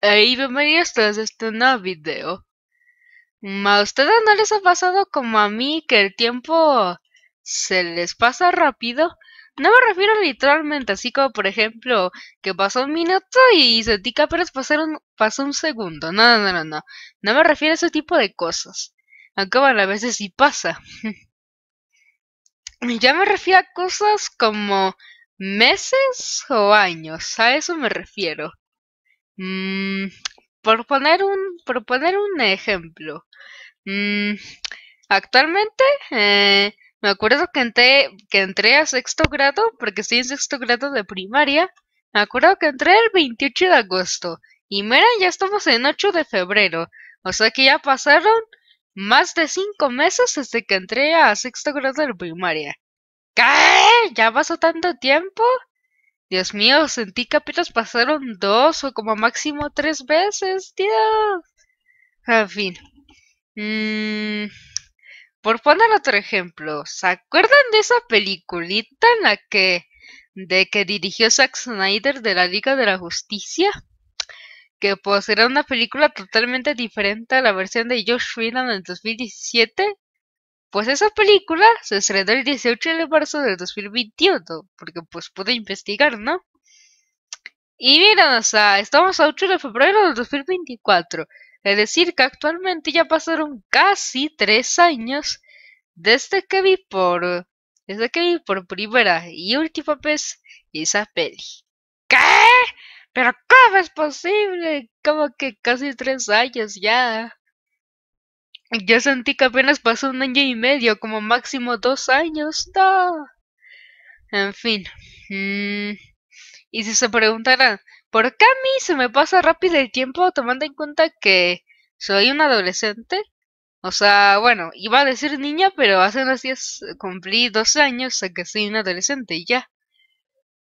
Hey, bienvenidos a este nuevo video. ¿A ustedes no les ha pasado como a mí que el tiempo se les pasa rápido? No me refiero literalmente, así como por ejemplo que pasó un minuto y sentí que apenas pasaron un, pasó un segundo. No, no, no, no. No me refiero a ese tipo de cosas. Aunque bueno, a veces sí pasa. ya me refiero a cosas como meses o años. A eso me refiero. Mm, por, poner un, por un ejemplo, mm, actualmente eh, me acuerdo que entré, que entré a sexto grado, porque estoy en sexto grado de primaria, me acuerdo que entré el 28 de agosto y mira, ya estamos en 8 de febrero, o sea que ya pasaron más de 5 meses desde que entré a sexto grado de primaria. ¿Qué? ¿Ya pasó tanto tiempo? Dios mío, sentí capítulos pasaron dos o como máximo tres veces. Dios. En fin. Mm, por poner otro ejemplo, ¿se acuerdan de esa peliculita en la que de que dirigió Zack Snyder de la Liga de la Justicia? que pues era una película totalmente diferente a la versión de Josh Whedon en 2017 pues esa película se estrenó el 18 de marzo del 2021, porque pues pude investigar, ¿no? Y mira, o sea, estamos a 8 de febrero del 2024, es decir, que actualmente ya pasaron casi 3 años desde que vi por, desde que vi por primera y última vez esa peli. ¿Qué? ¿Pero cómo es posible? Como que casi 3 años ya. Yo sentí que apenas pasó un año y medio, como máximo dos años. ¡No! En fin. Mm, y si se preguntarán, ¿por qué a mí se me pasa rápido el tiempo tomando en cuenta que soy un adolescente? O sea, bueno, iba a decir niña, pero hace unos días cumplí dos años, o sea que soy un adolescente ya.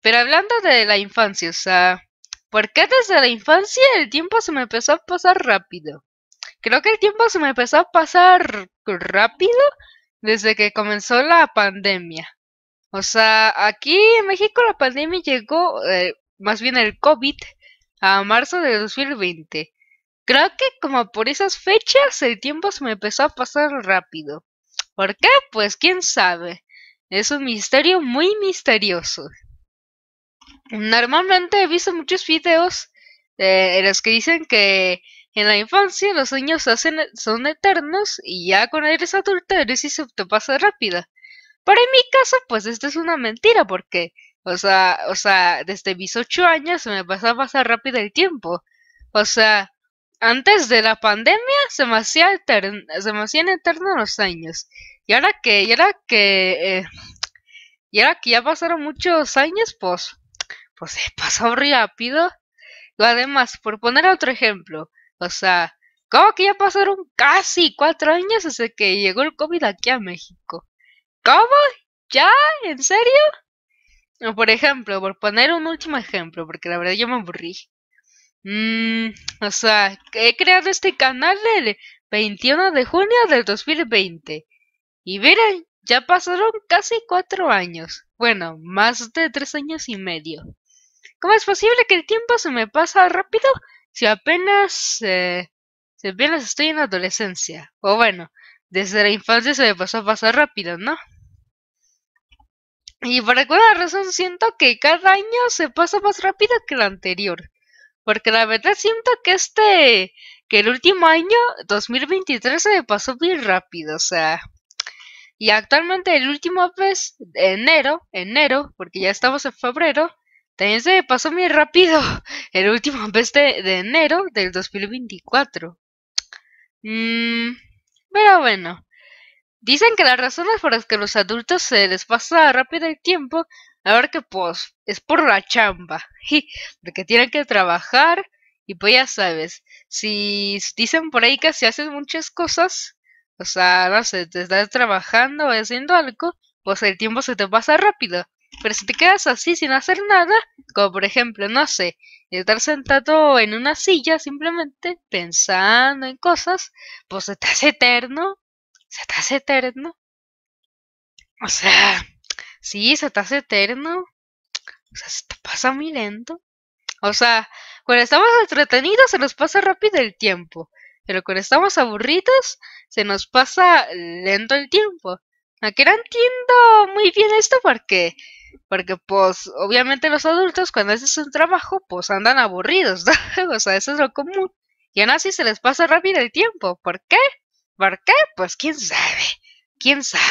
Pero hablando de la infancia, o sea, ¿por qué desde la infancia el tiempo se me empezó a pasar rápido? creo que el tiempo se me empezó a pasar rápido desde que comenzó la pandemia. O sea, aquí en México la pandemia llegó, eh, más bien el COVID, a marzo de 2020. Creo que como por esas fechas el tiempo se me empezó a pasar rápido. ¿Por qué? Pues quién sabe. Es un misterio muy misterioso. Normalmente he visto muchos videos eh, en los que dicen que en la infancia los sueños son eternos y ya con eres adulta eres y se te pasa rápida. Pero en mi caso, pues esto es una mentira porque, o sea, o sea, desde mis ocho años se me pasa pasar rápido el tiempo. O sea, antes de la pandemia se me, hacía se me hacían eternos los años. Y ahora que, y ahora que, eh, y ahora que ya pasaron muchos años, pues, pues se pasó rápido. además, por poner otro ejemplo, o sea, ¿cómo que ya pasaron casi cuatro años desde que llegó el COVID aquí a México? ¿Cómo? ¿Ya? ¿En serio? por ejemplo, por poner un último ejemplo, porque la verdad yo me aburrí. Mm, o sea, he creado este canal el 21 de junio del 2020. Y miren, ya pasaron casi cuatro años. Bueno, más de tres años y medio. ¿Cómo es posible que el tiempo se me pasa rápido eh, si apenas, estoy en adolescencia, o bueno, desde la infancia se me pasó a pasar rápido, ¿no? Y por alguna razón siento que cada año se pasa más rápido que el anterior. Porque la verdad siento que este, que el último año, 2023, se me pasó bien rápido, o sea. Y actualmente el último, mes enero, enero, porque ya estamos en febrero, también se pasó muy rápido el último mes de, enero del 2024. Mm, pero bueno. Dicen que las razones por las que los adultos se les pasa rápido el tiempo, a ver que pues es por la chamba, porque tienen que trabajar y pues ya sabes, si dicen por ahí que si haces muchas cosas, o sea, no sé, te estás trabajando o haciendo algo, pues el tiempo se te pasa rápido. Pero si te quedas así sin hacer nada, como por ejemplo, no sé, estar sentado en una silla simplemente pensando en cosas, pues se estás eterno, se hace eterno. O sea, sí, estás eterno. O sea, se te pasa muy lento. O sea, cuando estamos entretenidos se nos pasa rápido el tiempo, pero cuando estamos aburridos se nos pasa lento el tiempo. Aquí no entiendo muy bien esto porque porque pues obviamente los adultos cuando hacen un trabajo pues andan aburridos, ¿no? o sea, eso es lo común. Y aún así se les pasa rápido el tiempo. ¿Por qué? ¿Por qué? Pues quién sabe, quién sabe.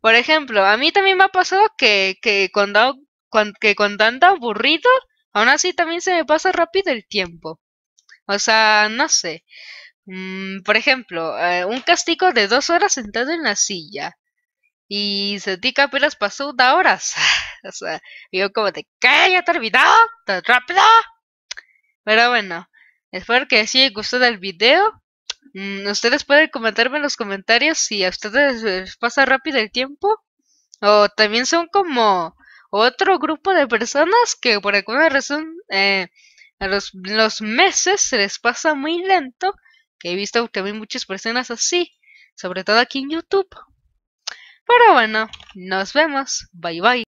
Por ejemplo, a mí también me ha pasado que, que, cuando, que cuando ando aburrido, aún así también se me pasa rápido el tiempo. O sea, no sé. Mm, por ejemplo, eh, un castigo de dos horas sentado en la silla. Y sentí que apenas pasó una hora. O sea, yo como de, ¿qué? ¿Ya terminado? ¿Tan rápido? Pero bueno, espero que les haya gustado el video. Mm, ustedes pueden comentarme en los comentarios si a ustedes les pasa rápido el tiempo. O también son como otro grupo de personas que por alguna razón eh, a los, los meses se les pasa muy lento. Que he visto hay muchas personas así, sobre todo aquí en YouTube. Pero bueno, nos vemos. Bye bye.